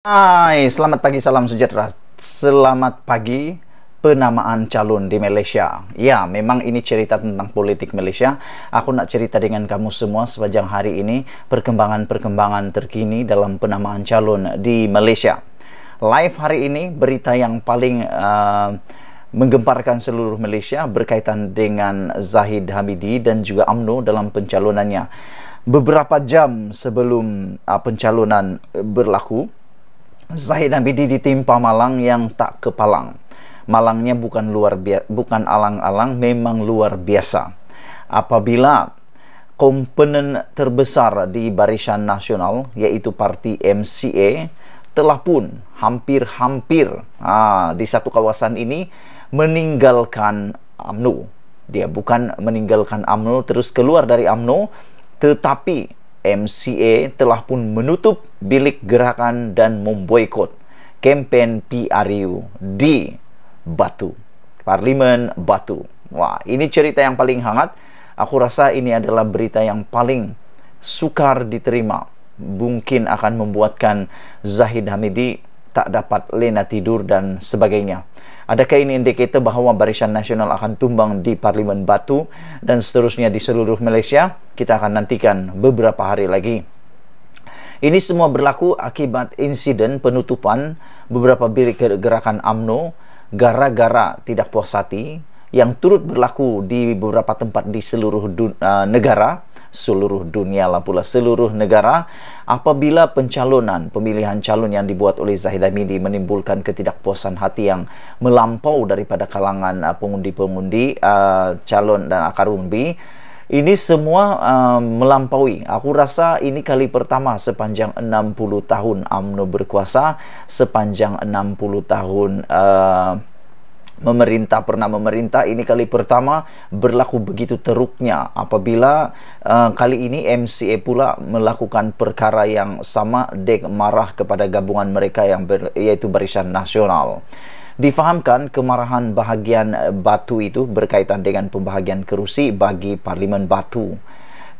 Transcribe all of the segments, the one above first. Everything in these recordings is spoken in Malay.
Hai, selamat pagi, salam sejahtera. Selamat pagi penamaan calon di Malaysia. Ya, memang ini cerita tentang politik Malaysia. Aku nak cerita dengan kamu semua sepanjang hari ini perkembangan-perkembangan terkini dalam penamaan calon di Malaysia. Live hari ini berita yang paling uh, menggemparkan seluruh Malaysia berkaitan dengan Zahid Hamidi dan juga AMNO dalam pencalonannya. Beberapa jam sebelum uh, pencalonan uh, berlaku, Zahid Abidi ditimpa malang yang tak kepalang. Malangnya bukan luar biasa, bukan alang-alang, memang luar biasa. Apabila komponen terbesar di barisan nasional yaitu parti MCA telah pun hampir-hampir ah, di satu kawasan ini meninggalkan AMNO. Dia bukan meninggalkan AMNO terus keluar dari AMNO tetapi MCA telah pun menutup bilik gerakan dan memboikot kempen PRU di Batu. Parlimen Batu. Wah, ini cerita yang paling hangat. Aku rasa ini adalah berita yang paling sukar diterima. Mungkin akan membuatkan Zahid Hamidi tak dapat lena tidur dan sebagainya. Adakah ini indikator bahawa Barisan Nasional akan tumbang di Parlimen Batu dan seterusnya di seluruh Malaysia? Kita akan nantikan beberapa hari lagi. Ini semua berlaku akibat insiden penutupan beberapa bilik gerakan AMNO gara-gara tidak puas hati yang turut berlaku di beberapa tempat di seluruh eh, negara seluruh dunia lah pula seluruh negara apabila pencalonan pemilihan calon yang dibuat oleh Zahid Hamidi menimbulkan ketidakpuasan hati yang melampau daripada kalangan uh, pengundi-pengundi uh, calon dan akar umbi, ini semua uh, melampaui. Aku rasa ini kali pertama sepanjang 60 tahun UMNO berkuasa, sepanjang 60 tahun uh, memerintah pernah memerintah ini kali pertama berlaku begitu teruknya apabila uh, kali ini MCA pula melakukan perkara yang sama dek marah kepada gabungan mereka yang ber, iaitu Barisan Nasional difahamkan kemarahan bahagian eh, Batu itu berkaitan dengan pembahagian kerusi bagi Parlimen Batu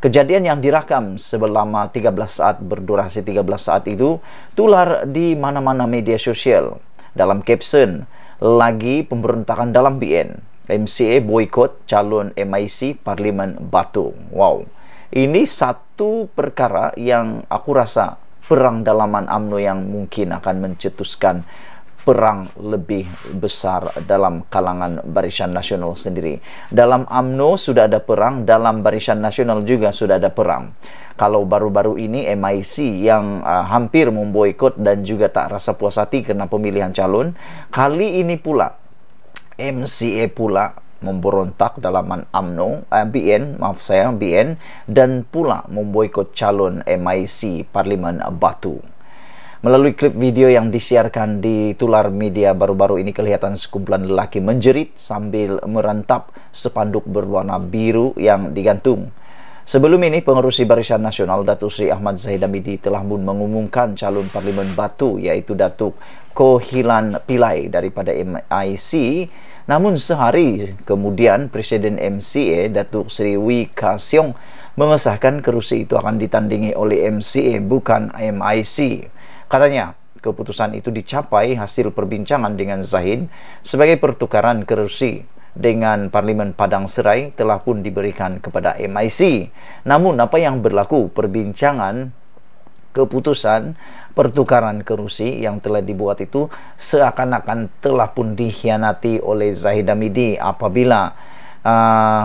Kejadian yang dirakam sebelama 13 saat berdurasi 13 saat itu tular di mana-mana media sosial. Dalam caption, lagi pemberontakan dalam BN. MCA boykot calon MIC Parlimen Batu. Wow. Ini satu perkara yang aku rasa perang dalaman AMNO yang mungkin akan mencetuskan perang lebih besar dalam kalangan barisan nasional sendiri. Dalam AMNO sudah ada perang, dalam barisan nasional juga sudah ada perang. Kalau baru-baru ini MIC yang uh, hampir memboikot dan juga tak rasa puas hati kena pemilihan calon, kali ini pula MCA pula memberontak dalam AMNO, uh, eh, BN, maaf saya, BN, dan pula memboikot calon MIC Parlimen Batu. Melalui klip video yang disiarkan di tular media baru-baru ini kelihatan sekumpulan lelaki menjerit sambil merantap sepanduk berwarna biru yang digantung. Sebelum ini, Pengerusi Barisan Nasional Datuk Sri Ahmad Zahid Amidi telah pun mengumumkan calon Parlimen Batu iaitu Datuk Kohilan Pilai daripada MIC. Namun sehari kemudian, Presiden MCA Datuk Sri Wee Ka Siong mengesahkan kerusi itu akan ditandingi oleh MCA bukan MIC. Katanya, keputusan itu dicapai hasil perbincangan dengan Zahid sebagai pertukaran kerusi dengan Parlimen Padang Serai telah pun diberikan kepada MIC. Namun apa yang berlaku perbincangan keputusan pertukaran kerusi yang telah dibuat itu seakan-akan telah pun dikhianati oleh Zahid Amidi apabila uh,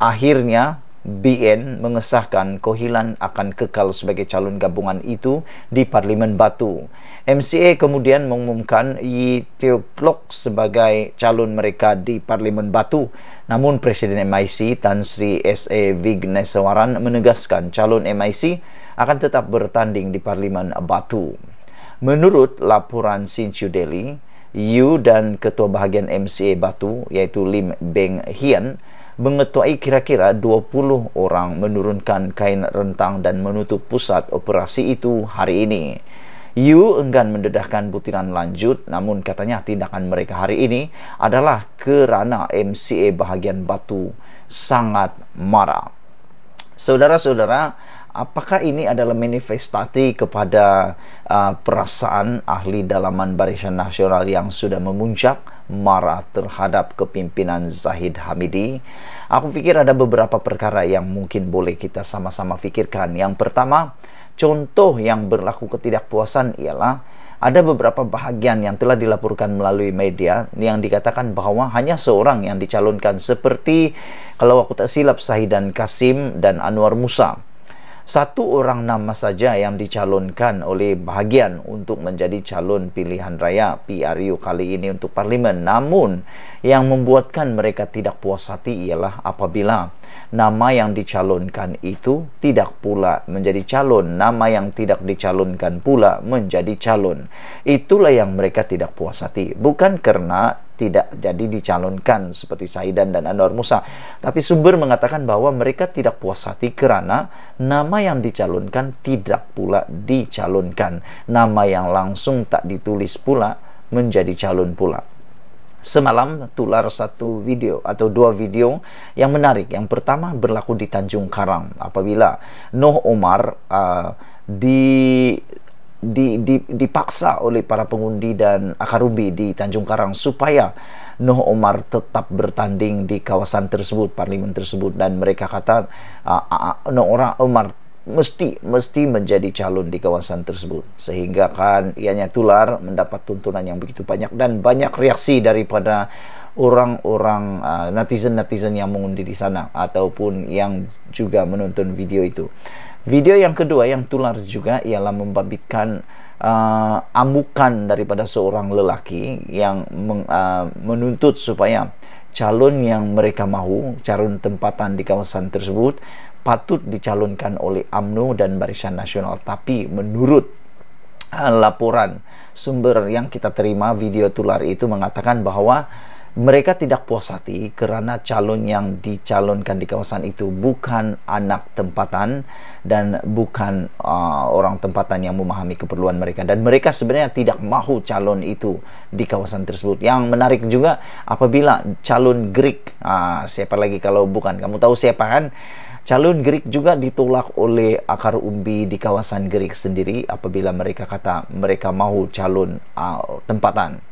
akhirnya BN mengesahkan Kohilan akan kekal sebagai calon gabungan itu di Parlimen Batu. MCA kemudian mengumumkan Yi Teo Klok sebagai calon mereka di Parlimen Batu. Namun Presiden MIC Tan Sri S.A. Vigneswaran menegaskan calon MIC akan tetap bertanding di Parlimen Batu. Menurut laporan Sin Sinchu Deli, Yu dan Ketua Bahagian MCA Batu iaitu Lim Beng Hian mengetuai kira-kira 20 orang menurunkan kain rentang dan menutup pusat operasi itu hari ini. Yu enggan mendedahkan butiran lanjut namun katanya tindakan mereka hari ini adalah kerana MCA bahagian batu sangat marah. Saudara-saudara, apakah ini adalah manifestasi kepada uh, perasaan ahli dalaman Barisan Nasional yang sudah memuncak? marah terhadap kepimpinan Zahid Hamidi? Aku fikir ada beberapa perkara yang mungkin boleh kita sama-sama fikirkan. Yang pertama, contoh yang berlaku ketidakpuasan ialah ada beberapa bahagian yang telah dilaporkan melalui media yang dikatakan bahawa hanya seorang yang dicalonkan seperti kalau aku tak silap Sahidan Kasim dan Anwar Musa satu orang nama saja yang dicalonkan oleh bahagian untuk menjadi calon pilihan raya PRU kali ini untuk parlimen namun yang membuatkan mereka tidak puas hati ialah apabila nama yang dicalonkan itu tidak pula menjadi calon, nama yang tidak dicalonkan pula menjadi calon. Itulah yang mereka tidak puas hati, bukan karena tidak jadi dicalonkan seperti Saidan dan Anwar Musa, tapi sumber mengatakan bahwa mereka tidak puas hati karena nama yang dicalonkan tidak pula dicalonkan, nama yang langsung tak ditulis pula menjadi calon pula. semalam tular satu video atau dua video yang menarik. Yang pertama berlaku di Tanjung Karang apabila Noh Omar uh, di di, di, dipaksa oleh para pengundi dan akarubi di Tanjung Karang supaya Noh Omar tetap bertanding di kawasan tersebut, parlimen tersebut dan mereka kata uh, uh, uh Noh Omar mesti mesti menjadi calon di kawasan tersebut sehingga kan ianya tular mendapat tuntunan yang begitu banyak dan banyak reaksi daripada orang-orang uh, netizen-netizen yang mengundi di sana ataupun yang juga menonton video itu. Video yang kedua yang tular juga ialah membabitkan uh, amukan daripada seorang lelaki yang meng, uh, menuntut supaya calon yang mereka mahu, calon tempatan di kawasan tersebut patut dicalonkan oleh AMNO dan Barisan Nasional tapi menurut ah, laporan sumber yang kita terima video tular itu mengatakan bahwa mereka tidak puas hati kerana calon yang dicalonkan di kawasan itu bukan anak tempatan dan bukan uh, orang tempatan yang memahami keperluan mereka dan mereka sebenarnya tidak mahu calon itu di kawasan tersebut. Yang menarik juga apabila calon Greek uh, siapa lagi kalau bukan kamu tahu siapa kan calon Greek juga ditolak oleh akar umbi di kawasan Greek sendiri apabila mereka kata mereka mahu calon uh, tempatan.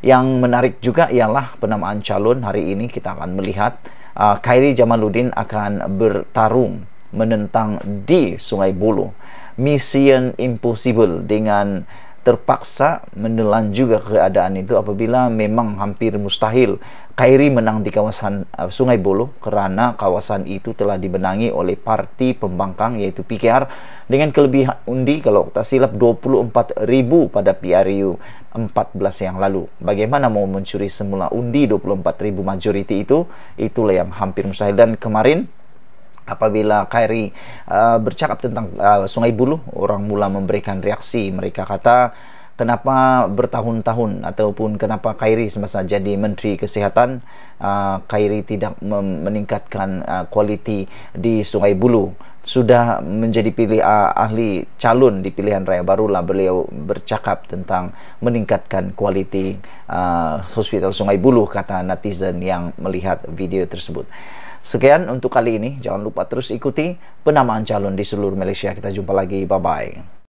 Yang menarik juga ialah penamaan calon hari ini kita akan melihat uh, Khairi Jamaluddin akan bertarung menentang di Sungai Bulu. Mission impossible dengan terpaksa menelan juga keadaan itu apabila memang hampir mustahil Kairi menang di kawasan uh, Sungai Buloh kerana kawasan itu telah dibenangi oleh parti pembangkang yaitu PKR dengan kelebihan undi kalau tak silap 24,000 pada PRU 14 yang lalu. Bagaimana mau mencuri semula undi 24,000 majoriti itu? Itulah yang hampir mustahil. Dan kemarin apabila Kairi uh, bercakap tentang uh, Sungai Buloh orang mula memberikan reaksi. Mereka kata kenapa bertahun-tahun ataupun kenapa Khairi semasa jadi Menteri Kesihatan uh, Khairi tidak meningkatkan uh, kualiti di Sungai Bulu sudah menjadi pilih uh, ahli calon di pilihan raya barulah beliau bercakap tentang meningkatkan kualiti uh, hospital Sungai Bulu kata netizen yang melihat video tersebut. Sekian untuk kali ini jangan lupa terus ikuti penamaan calon di seluruh Malaysia kita jumpa lagi bye bye.